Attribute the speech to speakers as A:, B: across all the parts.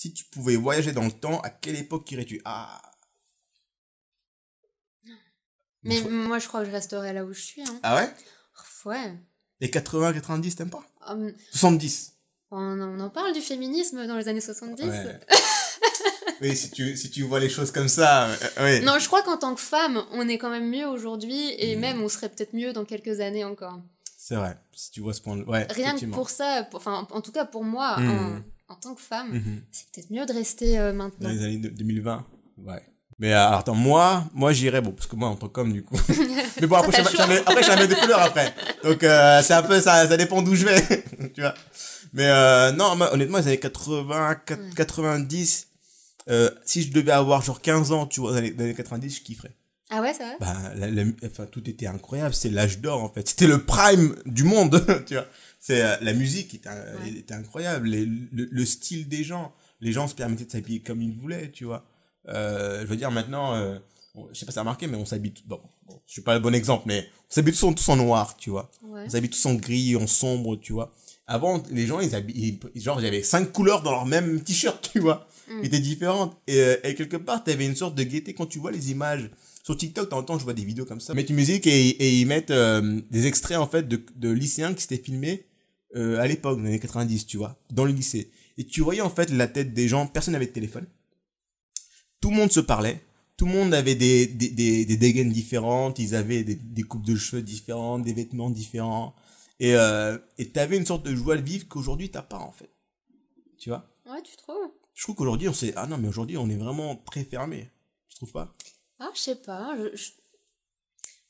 A: Si tu pouvais voyager dans le temps, à quelle époque irais-tu Ah
B: Mais moi, je crois que je resterai là où je suis. Hein. Ah ouais Ouais.
A: Et 80, 90, t'aimes pas 70
B: hum. on, en parle du féminisme dans les années 70. Ouais.
A: oui, si tu, si tu vois les choses comme ça. Euh, oui. Non,
B: je crois qu'en tant que femme, on est quand même mieux aujourd'hui et mmh. même on serait peut-être mieux dans quelques années encore.
A: C'est vrai, si tu vois ce point de ouais, Rien que pour
B: ça, enfin, en tout cas pour moi, mmh en tant que femme, mhm. c'est peut-être mieux de rester euh, maintenant. Dans les
A: années 2020, ouais. Mais euh, attends, moi, moi j'irais, bon, parce que moi, en tant qu'homme, du coup. Mais bon, après, je après, jamais de couleur après. Donc, euh, c'est un peu, ça, ça dépend d'où je vais, tu vois. Mais non, moi, honnêtement, les années 80, 90, si je devais avoir genre 15 ans, tu vois, dans les années 90, je kifferais. Ah ouais, ça bah, enfin, tout était incroyable. C'est l'âge d'or, en fait. C'était le prime du monde, tu vois. C'est, euh, la musique était, euh, était incroyable. le, style des gens. Les gens se permettaient de s'habiller comme ils voulaient, tu vois. Euh, je veux dire, maintenant, euh, je sais pas si ça a marqué, mais on s'habille... Bon, je suis pas le bon exemple, mais on s'habille tous, en noir, tu vois. Ouais. On s'habille tous en gris, en sombre, tu vois. Avant, les gens, ils avaient genre, j'avais cinq couleurs dans leur même t-shirt, tu vois. Mm. Ils étaient différentes. Et, euh, quelque part, tu avais une sorte de gaieté quand tu vois les images. Sur TikTok, en temps, je vois des vidéos comme ça. Ils mettent une musique et, ils mettent euh, des extraits, en fait, de, lycéens qui s'étaient filmés euh, à l'époque, dans les années 90, tu vois, dans le lycée. Et tu voyais, en fait, la tête des gens. Personne n'avait de téléphone. Tout le monde se parlait tout le monde avait des, des, des, des dégaines différentes, ils avaient des, des coupes de cheveux différentes, des vêtements différents. Et tu euh, et une sorte de joie de vivre qu'aujourd'hui t'as pas en fait. Tu vois
B: Ouais, tu trouves Je
A: trouve qu'aujourd'hui on s'est ah non mais aujourd'hui on est vraiment très fermé. Tu trouves pas
B: Ah, je sais pas, je,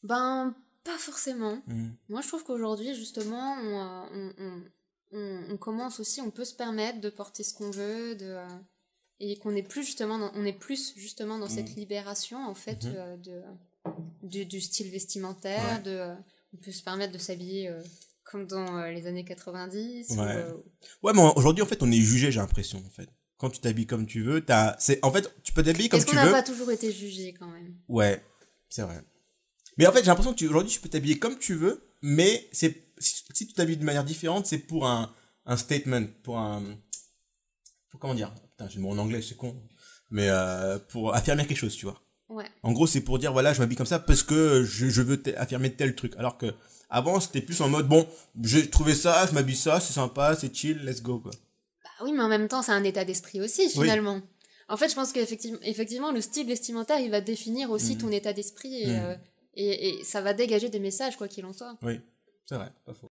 B: ben pas forcément. Hmm. Moi je trouve qu'aujourd'hui justement euh, on, on, commence aussi, on peut se permettre de porter ce qu'on veut, de euh, et qu'on est plus justement dans, on est plus justement dans cette hmm. libération en fait mhm. de, du style vestimentaire de on peut se permettre de s'habiller comme dans euh, les années 90. Euh,
A: ouais, mais aujourd'hui, en fait, on est jugé, j'ai l'impression, en fait. Quand tu t'habilles comme tu veux, t'as. C'est... En fait, tu peux t'habiller comme tu veux. Est-ce qu'on pas
B: toujours été jugé quand même
A: Ouais, c'est vrai. Mais en fait, j'ai l'impression que tu... aujourd'hui, tu peux t'habiller comme tu veux, mais c'est... si tu t'habilles de manière différente, c'est pour un, un statement, pour un. Pour comment dire Putain, j'ai mon en anglais, c'est con. Mais euh, pour affirmer quelque chose, tu vois. En gros, c'est pour dire voilà, je m'habille comme ça parce que je, veux affirmer tel truc. Alors que avant, c'était plus en mode bon, j'ai trouvé ça, je m'habille ça, c'est sympa, c'est chill, let's go quoi.
B: Bah oui, mais en même temps, c'est un état d'esprit aussi finalement. En fait, je pense qu'effectivement, effectivement, le style vestimentaire, il va définir aussi mm. ton état d'esprit mm. euh, et, et, ça va dégager des messages quoi qu'il en soit.
A: Oui, c'est vrai, pas faux.